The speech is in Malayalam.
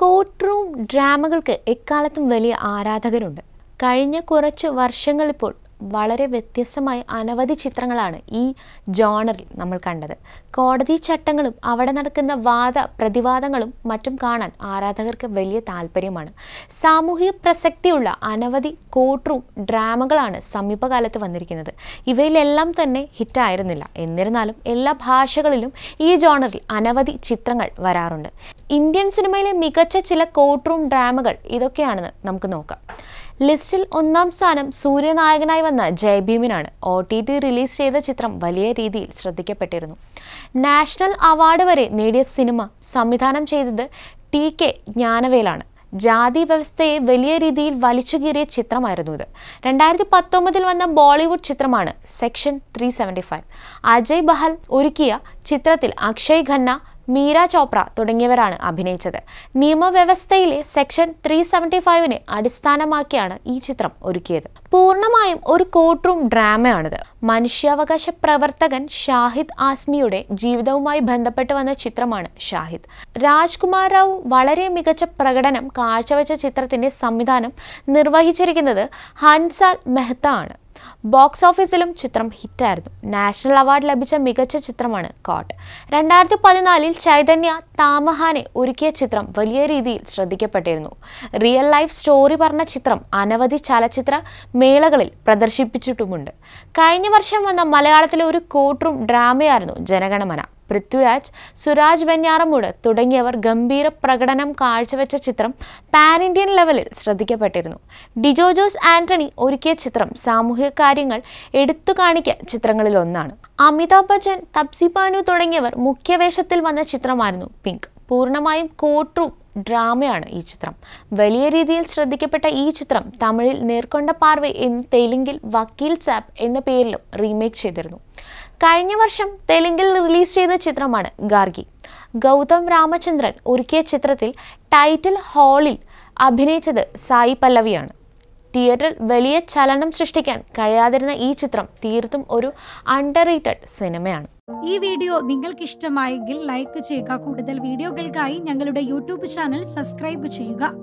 കോർട്ട് റൂം ഡ്രാമകൾക്ക് എക്കാലത്തും വലിയ ആരാധകരുണ്ട് കഴിഞ്ഞ കുറച്ച് വർഷങ്ങളിപ്പോൾ വളരെ വ്യത്യസ്തമായ അനവധി ചിത്രങ്ങളാണ് ഈ ജോണറിൽ നമ്മൾ കണ്ടത് കോടതി ചട്ടങ്ങളും അവിടെ നടക്കുന്ന വാദ പ്രതിവാദങ്ങളും മറ്റും കാണാൻ ആരാധകർക്ക് വലിയ താല്പര്യമാണ് സാമൂഹിക പ്രസക്തിയുള്ള അനവധി കോട്ടറും ഡ്രാമകളാണ് സമീപകാലത്ത് വന്നിരിക്കുന്നത് ഇവയിലെല്ലാം തന്നെ ഹിറ്റായിരുന്നില്ല എന്നിരുന്നാലും എല്ലാ ഭാഷകളിലും ഈ ജോണറിൽ അനവധി ചിത്രങ്ങൾ വരാറുണ്ട് ഇന്ത്യൻ സിനിമയിലെ മികച്ച ചില കോട്ടറും ഡ്രാമകൾ ഇതൊക്കെയാണെന്ന് നമുക്ക് നോക്കാം ലിസ്റ്റിൽ ഒന്നാം സ്ഥാനം സൂര്യനായകനായി വന്ന ജയഭീമിനാണ് ഒ ടി ടി റിലീസ് ചെയ്ത ചിത്രം വലിയ രീതിയിൽ ശ്രദ്ധിക്കപ്പെട്ടിരുന്നു നാഷണൽ അവാർഡ് വരെ നേടിയ സിനിമ സംവിധാനം ചെയ്തത് ടി കെ ജ്ഞാനവേലാണ് ജാതി വ്യവസ്ഥയെ വലിയ രീതിയിൽ വലിച്ചു കീറിയ ചിത്രമായിരുന്നു ഇത് രണ്ടായിരത്തി പത്തൊമ്പതിൽ വന്ന ബോളിവുഡ് ചിത്രമാണ് section three seventy five Ajay Bahl ഒരുക്കിയ ചിത്രത്തിൽ അക്ഷയ് ഖന്ന മീര ചോപ്ര തുടങ്ങിയവരാണ് അഭിനയിച്ചത് നിയമവ്യവസ്ഥയിലെ സെക്ഷൻ ത്രീ സെവൻറ്റി ഫൈവിനെ അടിസ്ഥാനമാക്കിയാണ് ഈ ചിത്രം ഒരുക്കിയത് പൂർണ്ണമായും ഒരു കോർട്ട് റൂം ഡ്രാമയാണിത് മനുഷ്യാവകാശ പ്രവർത്തകൻ ഷാഹിദ് ആസ്മിയുടെ ജീവിതവുമായി ബന്ധപ്പെട്ട് വന്ന ചിത്രമാണ് ഷാഹിദ് രാജ്കുമാർ റാവു വളരെ മികച്ച പ്രകടനം കാഴ്ചവെച്ച ചിത്രത്തിന്റെ സംവിധാനം നിർവഹിച്ചിരിക്കുന്നത് ഹൻസാൽ മെഹ്ത ആണ് ബോക്സ് ഓഫീസിലും ചിത്രം ഹിറ്റായിരുന്നു നാഷണൽ അവാർഡ് ലഭിച്ച മികച്ച ചിത്രമാണ് കോട്ട് രണ്ടായിരത്തി പതിനാലിൽ ചൈതന്യ താമഹാനെ ഒരുക്കിയ ചിത്രം വലിയ രീതിയിൽ ശ്രദ്ധിക്കപ്പെട്ടിരുന്നു റിയൽ ലൈഫ് സ്റ്റോറി പറഞ്ഞ ചിത്രം അനവധി ചലച്ചിത്ര മേളകളിൽ പ്രദർശിപ്പിച്ചിട്ടുമുണ്ട് കഴിഞ്ഞ വർഷം വന്ന മലയാളത്തിലെ ഒരു കോട്ടറും ഡ്രാമയായിരുന്നു ജനഗണമന പൃഥ്വിരാജ് സുരാജ് വെഞ്ഞാറമൂട് തുടങ്ങിയവർ ഗംഭീര പ്രകടനം കാഴ്ചവെച്ച ചിത്രം പാൻ ഇന്ത്യൻ ലെവലിൽ ശ്രദ്ധിക്കപ്പെട്ടിരുന്നു ഡിജോജോസ് ആന്റണി ഒരുക്കിയ ചിത്രം സാമൂഹിക കാര്യങ്ങൾ എടുത്തു കാണിക്കാൻ ചിത്രങ്ങളിൽ ഒന്നാണ് അമിതാഭ് ബച്ചൻ തപ്സി പാനു തുടങ്ങിയവർ മുഖ്യവേഷത്തിൽ വന്ന ചിത്രമായിരുന്നു പിങ്ക് പൂർണ്ണമായും കോട്ടും ഡ്രാമയാണ് ഈ ചിത്രം വലിയ രീതിയിൽ ശ്രദ്ധിക്കപ്പെട്ട ഈ ചിത്രം തമിഴിൽ നേർക്കൊണ്ട പാർവെ എന്ന് തെലുങ്കിൽ വക്കീൽ സാപ്പ് എന്ന പേരിലും റീമേക്ക് ചെയ്തിരുന്നു കഴിഞ്ഞ വർഷം തെലുങ്കിൽ റിലീസ് ചെയ്ത ചിത്രമാണ് ഗാർഗി ഗൗതം രാമചന്ദ്രൻ ഒരുക്കിയ ചിത്രത്തിൽ ടൈറ്റിൽ ഹാളിൽ അഭിനയിച്ചത് സായി പല്ലവിയാണ് തിയേറ്ററിൽ വലിയ ചലനം സൃഷ്ടിക്കാൻ കഴിയാതിരുന്ന ഈ ചിത്രം തീർത്തും ഒരു അണ്ടർ റേറ്റഡ് സിനിമയാണ് ഈ വീഡിയോ നിങ്ങൾക്ക് ഇഷ്ടമായെങ്കിൽ ലൈക്ക് ചെയ്യുക കൂടുതൽ വീഡിയോകൾക്കായി ഞങ്ങളുടെ യൂട്യൂബ് ചാനൽ സബ്സ്ക്രൈബ് ചെയ്യുക